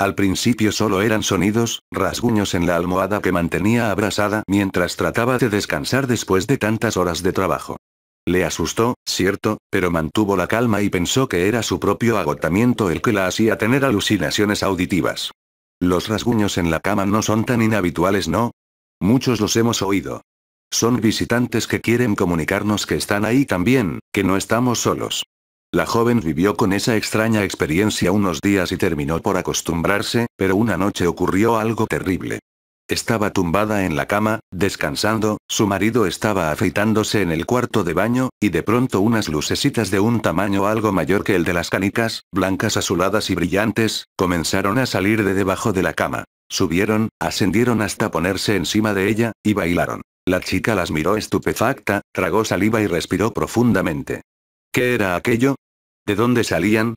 Al principio solo eran sonidos, rasguños en la almohada que mantenía abrazada mientras trataba de descansar después de tantas horas de trabajo. Le asustó, cierto, pero mantuvo la calma y pensó que era su propio agotamiento el que la hacía tener alucinaciones auditivas. Los rasguños en la cama no son tan inhabituales, ¿no? Muchos los hemos oído. Son visitantes que quieren comunicarnos que están ahí también, que no estamos solos. La joven vivió con esa extraña experiencia unos días y terminó por acostumbrarse, pero una noche ocurrió algo terrible. Estaba tumbada en la cama, descansando, su marido estaba afeitándose en el cuarto de baño, y de pronto unas lucecitas de un tamaño algo mayor que el de las canicas, blancas azuladas y brillantes, comenzaron a salir de debajo de la cama. Subieron, ascendieron hasta ponerse encima de ella, y bailaron. La chica las miró estupefacta, tragó saliva y respiró profundamente. ¿Qué era aquello? ¿De dónde salían?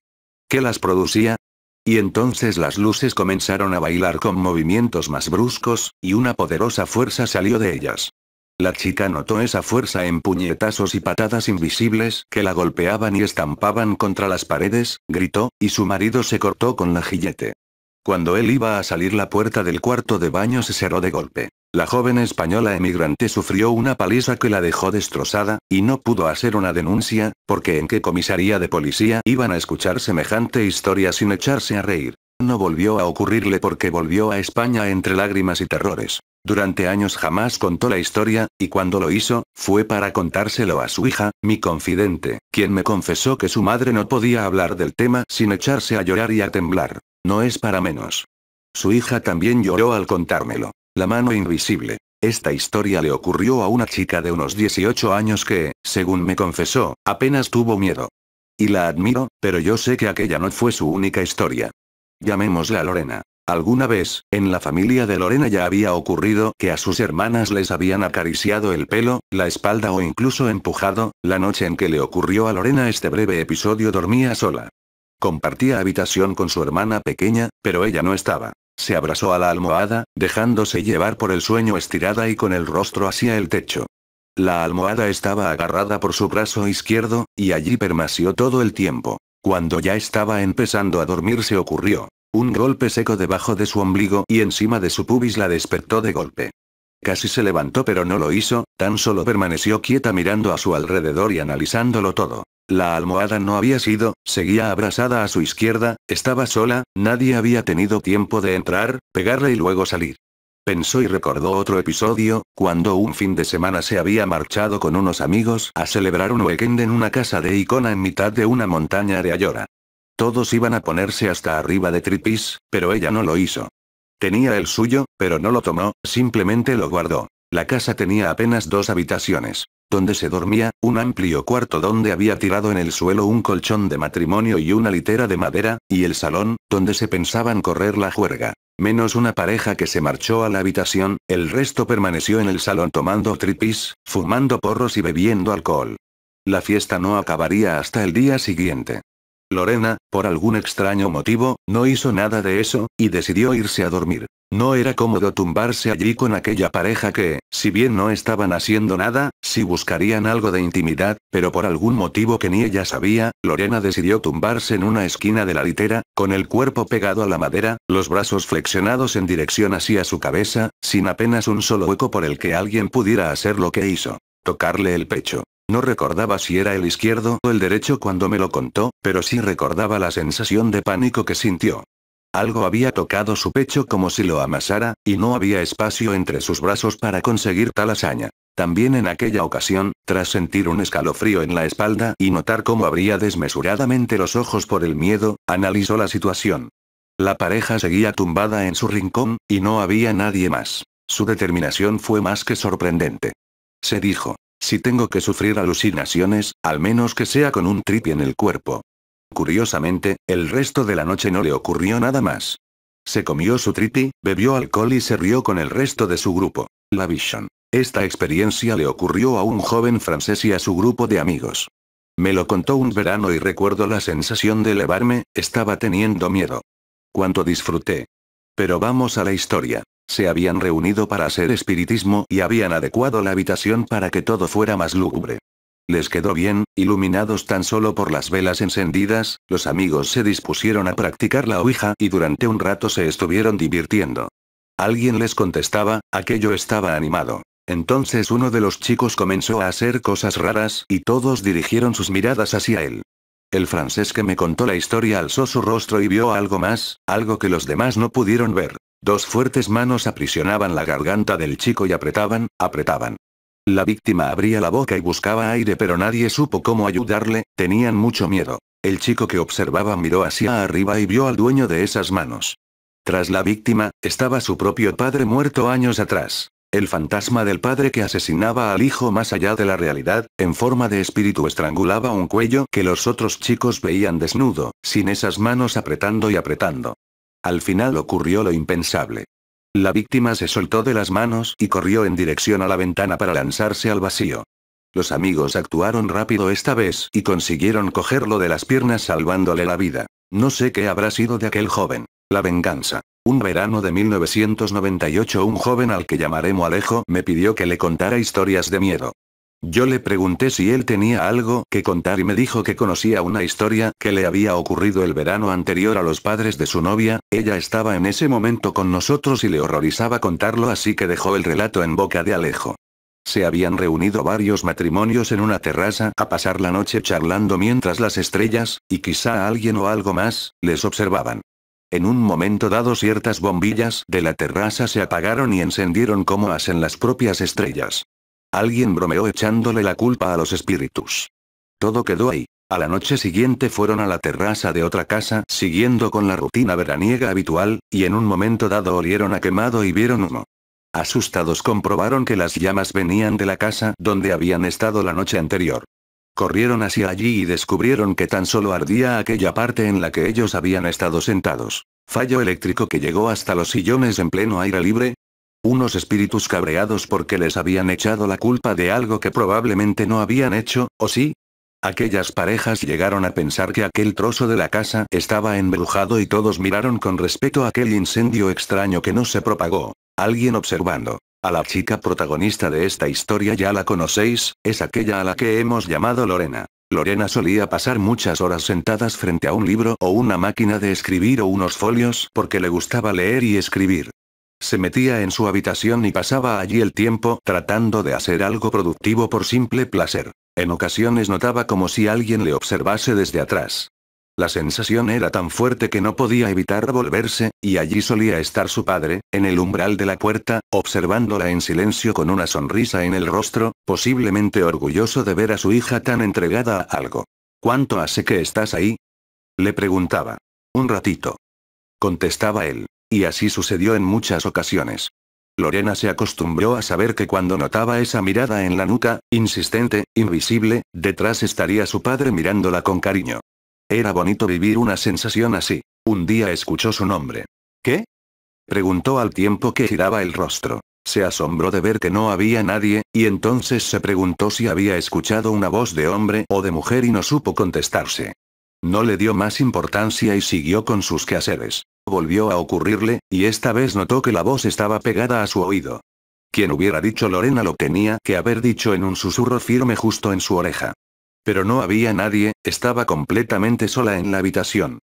¿Qué las producía? Y entonces las luces comenzaron a bailar con movimientos más bruscos, y una poderosa fuerza salió de ellas. La chica notó esa fuerza en puñetazos y patadas invisibles que la golpeaban y estampaban contra las paredes, gritó, y su marido se cortó con la jillete. Cuando él iba a salir la puerta del cuarto de baño se cerró de golpe. La joven española emigrante sufrió una paliza que la dejó destrozada, y no pudo hacer una denuncia, porque en qué comisaría de policía iban a escuchar semejante historia sin echarse a reír. No volvió a ocurrirle porque volvió a España entre lágrimas y terrores. Durante años jamás contó la historia, y cuando lo hizo, fue para contárselo a su hija, mi confidente, quien me confesó que su madre no podía hablar del tema sin echarse a llorar y a temblar. No es para menos. Su hija también lloró al contármelo. La mano invisible. Esta historia le ocurrió a una chica de unos 18 años que, según me confesó, apenas tuvo miedo. Y la admiro, pero yo sé que aquella no fue su única historia. Llamémosla Lorena. Alguna vez, en la familia de Lorena ya había ocurrido que a sus hermanas les habían acariciado el pelo, la espalda o incluso empujado, la noche en que le ocurrió a Lorena este breve episodio dormía sola. Compartía habitación con su hermana pequeña, pero ella no estaba. Se abrazó a la almohada, dejándose llevar por el sueño estirada y con el rostro hacia el techo. La almohada estaba agarrada por su brazo izquierdo, y allí permaneció todo el tiempo. Cuando ya estaba empezando a dormir se ocurrió. Un golpe seco debajo de su ombligo y encima de su pubis la despertó de golpe. Casi se levantó pero no lo hizo, tan solo permaneció quieta mirando a su alrededor y analizándolo todo. La almohada no había sido, seguía abrazada a su izquierda, estaba sola, nadie había tenido tiempo de entrar, pegarle y luego salir. Pensó y recordó otro episodio, cuando un fin de semana se había marchado con unos amigos a celebrar un weekend en una casa de icona en mitad de una montaña de Ayora. Todos iban a ponerse hasta arriba de tripis, pero ella no lo hizo. Tenía el suyo, pero no lo tomó, simplemente lo guardó. La casa tenía apenas dos habitaciones. Donde se dormía, un amplio cuarto donde había tirado en el suelo un colchón de matrimonio y una litera de madera, y el salón, donde se pensaban correr la juerga. Menos una pareja que se marchó a la habitación, el resto permaneció en el salón tomando tripis, fumando porros y bebiendo alcohol. La fiesta no acabaría hasta el día siguiente. Lorena, por algún extraño motivo, no hizo nada de eso, y decidió irse a dormir. No era cómodo tumbarse allí con aquella pareja que, si bien no estaban haciendo nada, sí buscarían algo de intimidad, pero por algún motivo que ni ella sabía, Lorena decidió tumbarse en una esquina de la litera, con el cuerpo pegado a la madera, los brazos flexionados en dirección hacia su cabeza, sin apenas un solo hueco por el que alguien pudiera hacer lo que hizo. Tocarle el pecho. No recordaba si era el izquierdo o el derecho cuando me lo contó, pero sí recordaba la sensación de pánico que sintió. Algo había tocado su pecho como si lo amasara, y no había espacio entre sus brazos para conseguir tal hazaña. También en aquella ocasión, tras sentir un escalofrío en la espalda y notar cómo abría desmesuradamente los ojos por el miedo, analizó la situación. La pareja seguía tumbada en su rincón, y no había nadie más. Su determinación fue más que sorprendente. Se dijo, si tengo que sufrir alucinaciones, al menos que sea con un tripi en el cuerpo. Curiosamente, el resto de la noche no le ocurrió nada más. Se comió su tripi, bebió alcohol y se rió con el resto de su grupo. La Vision. Esta experiencia le ocurrió a un joven francés y a su grupo de amigos. Me lo contó un verano y recuerdo la sensación de elevarme, estaba teniendo miedo. Cuánto disfruté. Pero vamos a la historia. Se habían reunido para hacer espiritismo y habían adecuado la habitación para que todo fuera más lúgubre. Les quedó bien, iluminados tan solo por las velas encendidas, los amigos se dispusieron a practicar la ouija y durante un rato se estuvieron divirtiendo. Alguien les contestaba, aquello estaba animado. Entonces uno de los chicos comenzó a hacer cosas raras y todos dirigieron sus miradas hacia él. El francés que me contó la historia alzó su rostro y vio algo más, algo que los demás no pudieron ver. Dos fuertes manos aprisionaban la garganta del chico y apretaban, apretaban. La víctima abría la boca y buscaba aire pero nadie supo cómo ayudarle, tenían mucho miedo. El chico que observaba miró hacia arriba y vio al dueño de esas manos. Tras la víctima, estaba su propio padre muerto años atrás. El fantasma del padre que asesinaba al hijo más allá de la realidad, en forma de espíritu estrangulaba un cuello que los otros chicos veían desnudo, sin esas manos apretando y apretando. Al final ocurrió lo impensable. La víctima se soltó de las manos y corrió en dirección a la ventana para lanzarse al vacío. Los amigos actuaron rápido esta vez y consiguieron cogerlo de las piernas salvándole la vida. No sé qué habrá sido de aquel joven. La venganza. Un verano de 1998 un joven al que llamaremos Alejo me pidió que le contara historias de miedo. Yo le pregunté si él tenía algo que contar y me dijo que conocía una historia que le había ocurrido el verano anterior a los padres de su novia, ella estaba en ese momento con nosotros y le horrorizaba contarlo así que dejó el relato en boca de Alejo. Se habían reunido varios matrimonios en una terraza a pasar la noche charlando mientras las estrellas, y quizá alguien o algo más, les observaban. En un momento dado ciertas bombillas de la terraza se apagaron y encendieron como hacen las propias estrellas. Alguien bromeó echándole la culpa a los espíritus. Todo quedó ahí. A la noche siguiente fueron a la terraza de otra casa, siguiendo con la rutina veraniega habitual, y en un momento dado olieron a quemado y vieron humo. Asustados comprobaron que las llamas venían de la casa donde habían estado la noche anterior. Corrieron hacia allí y descubrieron que tan solo ardía aquella parte en la que ellos habían estado sentados. Fallo eléctrico que llegó hasta los sillones en pleno aire libre, unos espíritus cabreados porque les habían echado la culpa de algo que probablemente no habían hecho, ¿o sí? Aquellas parejas llegaron a pensar que aquel trozo de la casa estaba embrujado y todos miraron con respeto aquel incendio extraño que no se propagó. Alguien observando. A la chica protagonista de esta historia ya la conocéis, es aquella a la que hemos llamado Lorena. Lorena solía pasar muchas horas sentadas frente a un libro o una máquina de escribir o unos folios porque le gustaba leer y escribir. Se metía en su habitación y pasaba allí el tiempo tratando de hacer algo productivo por simple placer. En ocasiones notaba como si alguien le observase desde atrás. La sensación era tan fuerte que no podía evitar volverse, y allí solía estar su padre, en el umbral de la puerta, observándola en silencio con una sonrisa en el rostro, posiblemente orgulloso de ver a su hija tan entregada a algo. ¿Cuánto hace que estás ahí? Le preguntaba. Un ratito. Contestaba él. Y así sucedió en muchas ocasiones. Lorena se acostumbró a saber que cuando notaba esa mirada en la nuca, insistente, invisible, detrás estaría su padre mirándola con cariño. Era bonito vivir una sensación así. Un día escuchó su nombre. ¿Qué? Preguntó al tiempo que giraba el rostro. Se asombró de ver que no había nadie, y entonces se preguntó si había escuchado una voz de hombre o de mujer y no supo contestarse. No le dio más importancia y siguió con sus quehaceres volvió a ocurrirle, y esta vez notó que la voz estaba pegada a su oído. Quien hubiera dicho Lorena lo tenía que haber dicho en un susurro firme justo en su oreja. Pero no había nadie, estaba completamente sola en la habitación.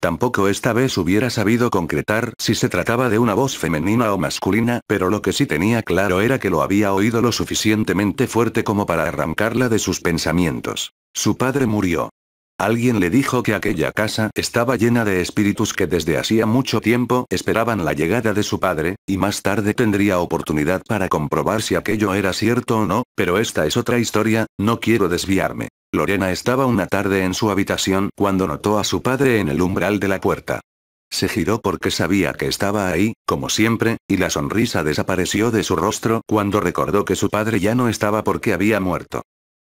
Tampoco esta vez hubiera sabido concretar si se trataba de una voz femenina o masculina, pero lo que sí tenía claro era que lo había oído lo suficientemente fuerte como para arrancarla de sus pensamientos. Su padre murió. Alguien le dijo que aquella casa estaba llena de espíritus que desde hacía mucho tiempo esperaban la llegada de su padre, y más tarde tendría oportunidad para comprobar si aquello era cierto o no, pero esta es otra historia, no quiero desviarme. Lorena estaba una tarde en su habitación cuando notó a su padre en el umbral de la puerta. Se giró porque sabía que estaba ahí, como siempre, y la sonrisa desapareció de su rostro cuando recordó que su padre ya no estaba porque había muerto.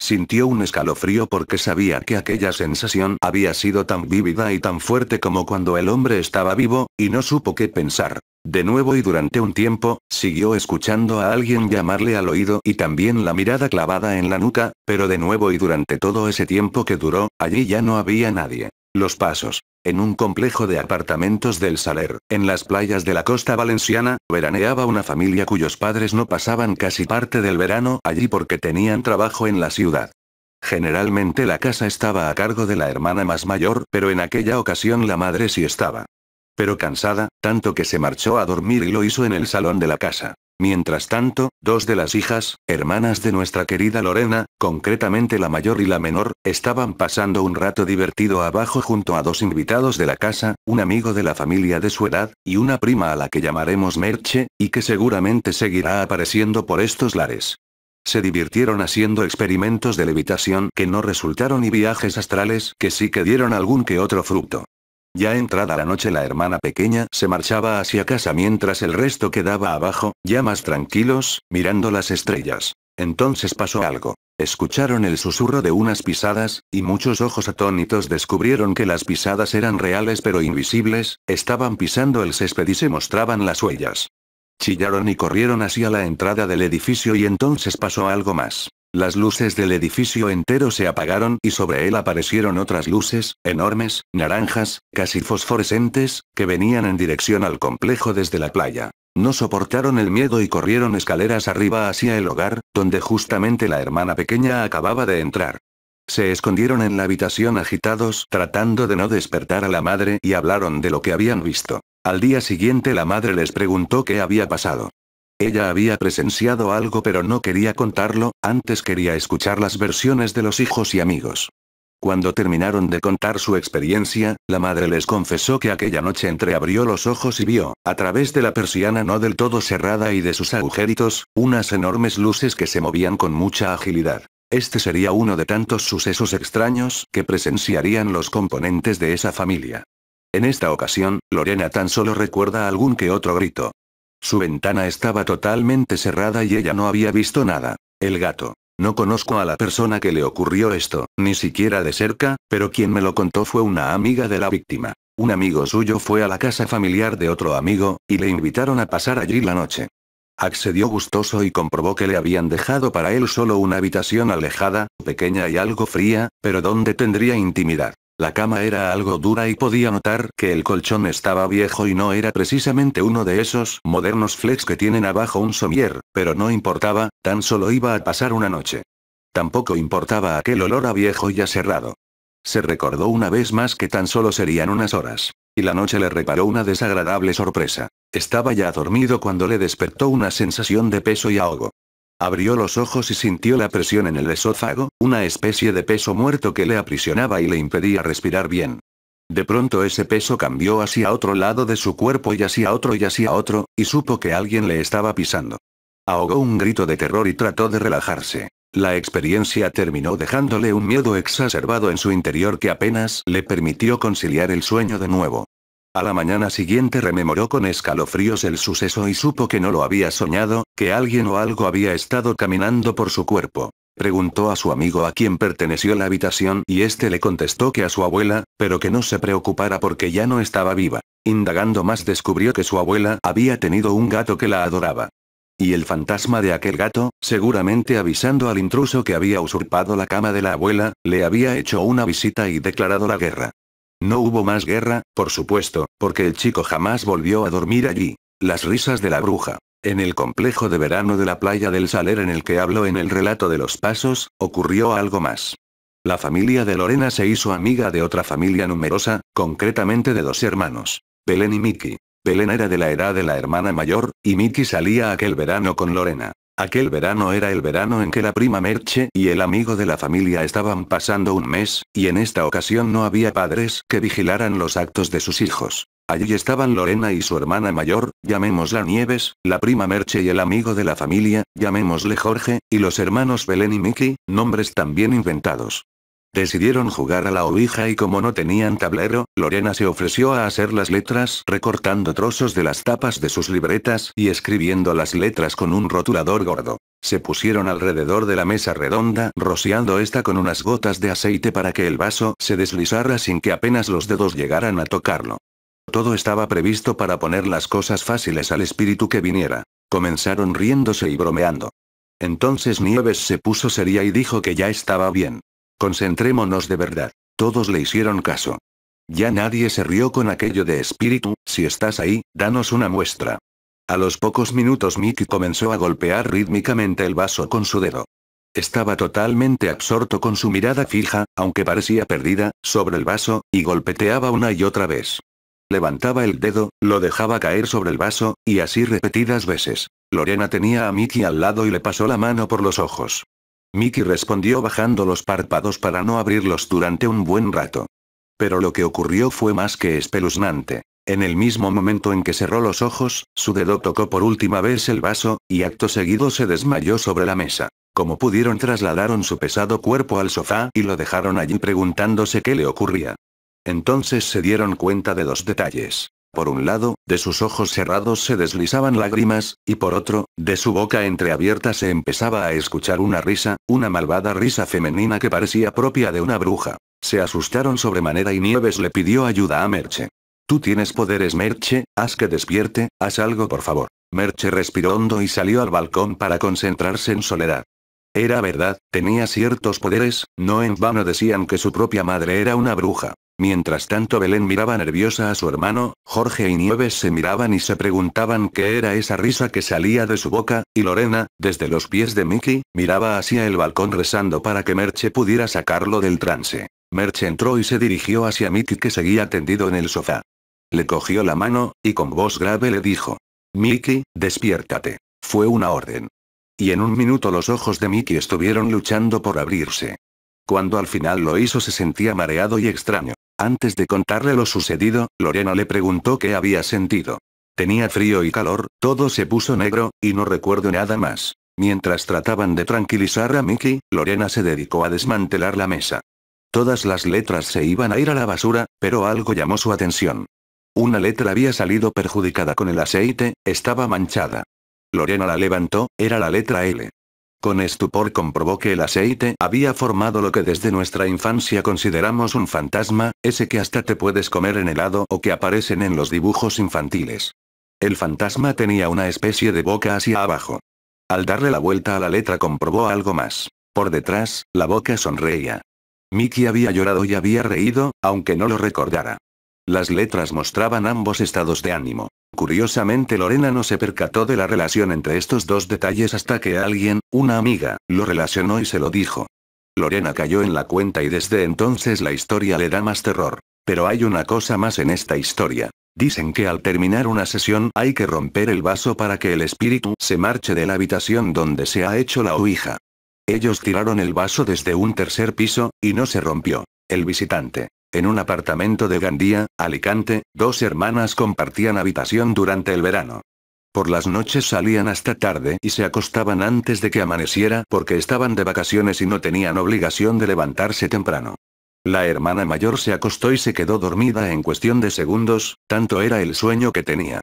Sintió un escalofrío porque sabía que aquella sensación había sido tan vívida y tan fuerte como cuando el hombre estaba vivo, y no supo qué pensar. De nuevo y durante un tiempo, siguió escuchando a alguien llamarle al oído y también la mirada clavada en la nuca, pero de nuevo y durante todo ese tiempo que duró, allí ya no había nadie. Los pasos, en un complejo de apartamentos del Saler, en las playas de la costa valenciana, veraneaba una familia cuyos padres no pasaban casi parte del verano allí porque tenían trabajo en la ciudad. Generalmente la casa estaba a cargo de la hermana más mayor, pero en aquella ocasión la madre sí estaba pero cansada, tanto que se marchó a dormir y lo hizo en el salón de la casa. Mientras tanto, dos de las hijas, hermanas de nuestra querida Lorena, concretamente la mayor y la menor, estaban pasando un rato divertido abajo junto a dos invitados de la casa, un amigo de la familia de su edad, y una prima a la que llamaremos Merche, y que seguramente seguirá apareciendo por estos lares. Se divirtieron haciendo experimentos de levitación que no resultaron y viajes astrales que sí que dieron algún que otro fruto. Ya entrada la noche la hermana pequeña se marchaba hacia casa mientras el resto quedaba abajo, ya más tranquilos, mirando las estrellas. Entonces pasó algo. Escucharon el susurro de unas pisadas, y muchos ojos atónitos descubrieron que las pisadas eran reales pero invisibles, estaban pisando el césped y se mostraban las huellas. Chillaron y corrieron hacia la entrada del edificio y entonces pasó algo más. Las luces del edificio entero se apagaron y sobre él aparecieron otras luces, enormes, naranjas, casi fosforescentes, que venían en dirección al complejo desde la playa. No soportaron el miedo y corrieron escaleras arriba hacia el hogar, donde justamente la hermana pequeña acababa de entrar. Se escondieron en la habitación agitados, tratando de no despertar a la madre y hablaron de lo que habían visto. Al día siguiente la madre les preguntó qué había pasado. Ella había presenciado algo pero no quería contarlo, antes quería escuchar las versiones de los hijos y amigos. Cuando terminaron de contar su experiencia, la madre les confesó que aquella noche entreabrió los ojos y vio, a través de la persiana no del todo cerrada y de sus agujeritos, unas enormes luces que se movían con mucha agilidad. Este sería uno de tantos sucesos extraños que presenciarían los componentes de esa familia. En esta ocasión, Lorena tan solo recuerda algún que otro grito, su ventana estaba totalmente cerrada y ella no había visto nada. El gato. No conozco a la persona que le ocurrió esto, ni siquiera de cerca, pero quien me lo contó fue una amiga de la víctima. Un amigo suyo fue a la casa familiar de otro amigo, y le invitaron a pasar allí la noche. Accedió gustoso y comprobó que le habían dejado para él solo una habitación alejada, pequeña y algo fría, pero donde tendría intimidad. La cama era algo dura y podía notar que el colchón estaba viejo y no era precisamente uno de esos modernos flex que tienen abajo un somier, pero no importaba, tan solo iba a pasar una noche. Tampoco importaba aquel olor a viejo y a cerrado. Se recordó una vez más que tan solo serían unas horas. Y la noche le reparó una desagradable sorpresa. Estaba ya dormido cuando le despertó una sensación de peso y ahogo. Abrió los ojos y sintió la presión en el esófago, una especie de peso muerto que le aprisionaba y le impedía respirar bien. De pronto ese peso cambió hacia otro lado de su cuerpo y hacia otro y hacia otro, y supo que alguien le estaba pisando. Ahogó un grito de terror y trató de relajarse. La experiencia terminó dejándole un miedo exacerbado en su interior que apenas le permitió conciliar el sueño de nuevo. A la mañana siguiente rememoró con escalofríos el suceso y supo que no lo había soñado, que alguien o algo había estado caminando por su cuerpo. Preguntó a su amigo a quién perteneció la habitación y este le contestó que a su abuela, pero que no se preocupara porque ya no estaba viva. Indagando más descubrió que su abuela había tenido un gato que la adoraba. Y el fantasma de aquel gato, seguramente avisando al intruso que había usurpado la cama de la abuela, le había hecho una visita y declarado la guerra. No hubo más guerra, por supuesto, porque el chico jamás volvió a dormir allí. Las risas de la bruja. En el complejo de verano de la playa del Saler en el que hablo en el relato de los pasos, ocurrió algo más. La familia de Lorena se hizo amiga de otra familia numerosa, concretamente de dos hermanos, Belén y Miki. Belén era de la edad de la hermana mayor, y Miki salía aquel verano con Lorena. Aquel verano era el verano en que la prima Merche y el amigo de la familia estaban pasando un mes, y en esta ocasión no había padres que vigilaran los actos de sus hijos. Allí estaban Lorena y su hermana mayor, llamémosla Nieves, la prima Merche y el amigo de la familia, llamémosle Jorge, y los hermanos Belén y Miki, nombres también inventados. Decidieron jugar a la Ouija y como no tenían tablero, Lorena se ofreció a hacer las letras recortando trozos de las tapas de sus libretas y escribiendo las letras con un rotulador gordo. Se pusieron alrededor de la mesa redonda, rociando esta con unas gotas de aceite para que el vaso se deslizara sin que apenas los dedos llegaran a tocarlo. Todo estaba previsto para poner las cosas fáciles al espíritu que viniera. Comenzaron riéndose y bromeando. Entonces Nieves se puso seria y dijo que ya estaba bien. Concentrémonos de verdad. Todos le hicieron caso. Ya nadie se rió con aquello de espíritu, si estás ahí, danos una muestra. A los pocos minutos Mickey comenzó a golpear rítmicamente el vaso con su dedo. Estaba totalmente absorto con su mirada fija, aunque parecía perdida, sobre el vaso, y golpeteaba una y otra vez. Levantaba el dedo, lo dejaba caer sobre el vaso, y así repetidas veces. Lorena tenía a Mickey al lado y le pasó la mano por los ojos. Mickey respondió bajando los párpados para no abrirlos durante un buen rato. Pero lo que ocurrió fue más que espeluznante. En el mismo momento en que cerró los ojos, su dedo tocó por última vez el vaso, y acto seguido se desmayó sobre la mesa. Como pudieron trasladaron su pesado cuerpo al sofá y lo dejaron allí preguntándose qué le ocurría. Entonces se dieron cuenta de dos detalles. Por un lado, de sus ojos cerrados se deslizaban lágrimas, y por otro, de su boca entreabierta se empezaba a escuchar una risa, una malvada risa femenina que parecía propia de una bruja. Se asustaron sobremanera y Nieves le pidió ayuda a Merche. Tú tienes poderes Merche, haz que despierte, haz algo por favor. Merche respiró hondo y salió al balcón para concentrarse en soledad. Era verdad, tenía ciertos poderes, no en vano decían que su propia madre era una bruja. Mientras tanto Belén miraba nerviosa a su hermano, Jorge y Nieves se miraban y se preguntaban qué era esa risa que salía de su boca, y Lorena, desde los pies de Mickey, miraba hacia el balcón rezando para que Merche pudiera sacarlo del trance. Merche entró y se dirigió hacia Mickey que seguía tendido en el sofá. Le cogió la mano, y con voz grave le dijo. Mickey, despiértate. Fue una orden. Y en un minuto los ojos de Mickey estuvieron luchando por abrirse. Cuando al final lo hizo se sentía mareado y extraño. Antes de contarle lo sucedido, Lorena le preguntó qué había sentido. Tenía frío y calor, todo se puso negro, y no recuerdo nada más. Mientras trataban de tranquilizar a Mickey, Lorena se dedicó a desmantelar la mesa. Todas las letras se iban a ir a la basura, pero algo llamó su atención. Una letra había salido perjudicada con el aceite, estaba manchada. Lorena la levantó, era la letra L. Con estupor comprobó que el aceite había formado lo que desde nuestra infancia consideramos un fantasma, ese que hasta te puedes comer en helado o que aparecen en los dibujos infantiles. El fantasma tenía una especie de boca hacia abajo. Al darle la vuelta a la letra comprobó algo más. Por detrás, la boca sonreía. Mickey había llorado y había reído, aunque no lo recordara. Las letras mostraban ambos estados de ánimo. Curiosamente Lorena no se percató de la relación entre estos dos detalles hasta que alguien, una amiga, lo relacionó y se lo dijo. Lorena cayó en la cuenta y desde entonces la historia le da más terror. Pero hay una cosa más en esta historia. Dicen que al terminar una sesión hay que romper el vaso para que el espíritu se marche de la habitación donde se ha hecho la ouija. Ellos tiraron el vaso desde un tercer piso, y no se rompió. El visitante en un apartamento de Gandía, Alicante, dos hermanas compartían habitación durante el verano. Por las noches salían hasta tarde y se acostaban antes de que amaneciera porque estaban de vacaciones y no tenían obligación de levantarse temprano. La hermana mayor se acostó y se quedó dormida en cuestión de segundos, tanto era el sueño que tenía.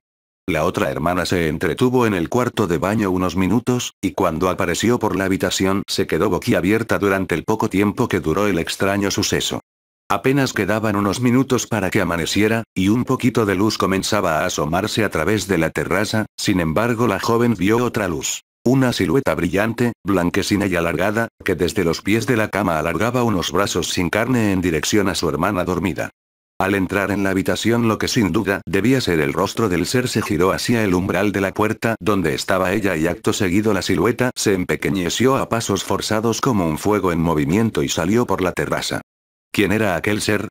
La otra hermana se entretuvo en el cuarto de baño unos minutos, y cuando apareció por la habitación se quedó boquiabierta durante el poco tiempo que duró el extraño suceso. Apenas quedaban unos minutos para que amaneciera, y un poquito de luz comenzaba a asomarse a través de la terraza, sin embargo la joven vio otra luz. Una silueta brillante, blanquecina y alargada, que desde los pies de la cama alargaba unos brazos sin carne en dirección a su hermana dormida. Al entrar en la habitación lo que sin duda debía ser el rostro del ser se giró hacia el umbral de la puerta donde estaba ella y acto seguido la silueta se empequeñeció a pasos forzados como un fuego en movimiento y salió por la terraza. ¿Quién era aquel ser?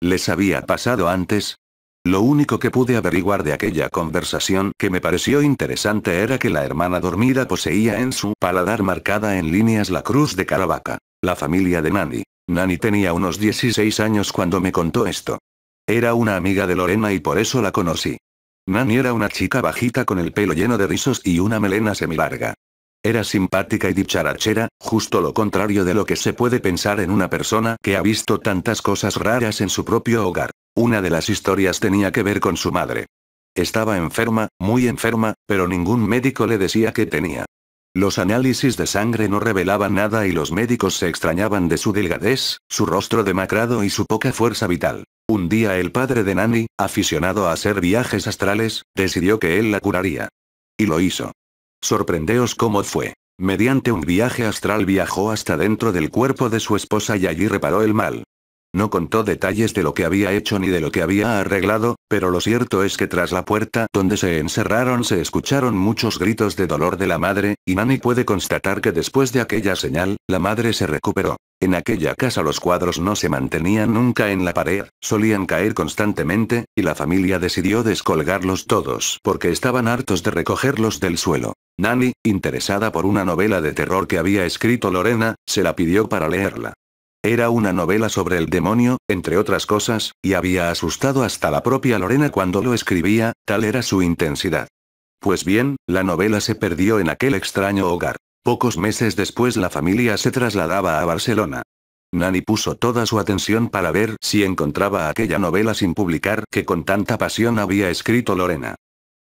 ¿Les había pasado antes? Lo único que pude averiguar de aquella conversación que me pareció interesante era que la hermana dormida poseía en su paladar marcada en líneas la cruz de Caravaca, la familia de Nani. Nani tenía unos 16 años cuando me contó esto. Era una amiga de Lorena y por eso la conocí. Nani era una chica bajita con el pelo lleno de rizos y una melena semilarga. Era simpática y dicharachera, justo lo contrario de lo que se puede pensar en una persona que ha visto tantas cosas raras en su propio hogar. Una de las historias tenía que ver con su madre. Estaba enferma, muy enferma, pero ningún médico le decía que tenía. Los análisis de sangre no revelaban nada y los médicos se extrañaban de su delgadez, su rostro demacrado y su poca fuerza vital. Un día el padre de Nani, aficionado a hacer viajes astrales, decidió que él la curaría. Y lo hizo. Sorprendeos cómo fue. Mediante un viaje astral viajó hasta dentro del cuerpo de su esposa y allí reparó el mal. No contó detalles de lo que había hecho ni de lo que había arreglado, pero lo cierto es que tras la puerta donde se encerraron se escucharon muchos gritos de dolor de la madre, y Nani puede constatar que después de aquella señal, la madre se recuperó. En aquella casa los cuadros no se mantenían nunca en la pared, solían caer constantemente, y la familia decidió descolgarlos todos porque estaban hartos de recogerlos del suelo. Nani, interesada por una novela de terror que había escrito Lorena, se la pidió para leerla. Era una novela sobre el demonio, entre otras cosas, y había asustado hasta la propia Lorena cuando lo escribía, tal era su intensidad. Pues bien, la novela se perdió en aquel extraño hogar. Pocos meses después la familia se trasladaba a Barcelona. Nani puso toda su atención para ver si encontraba aquella novela sin publicar que con tanta pasión había escrito Lorena.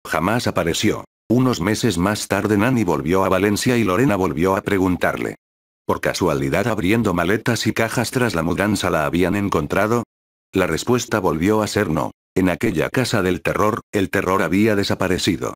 Jamás apareció. Unos meses más tarde Nani volvió a Valencia y Lorena volvió a preguntarle. Por casualidad abriendo maletas y cajas tras la mudanza la habían encontrado, la respuesta volvió a ser no. En aquella casa del terror, el terror había desaparecido.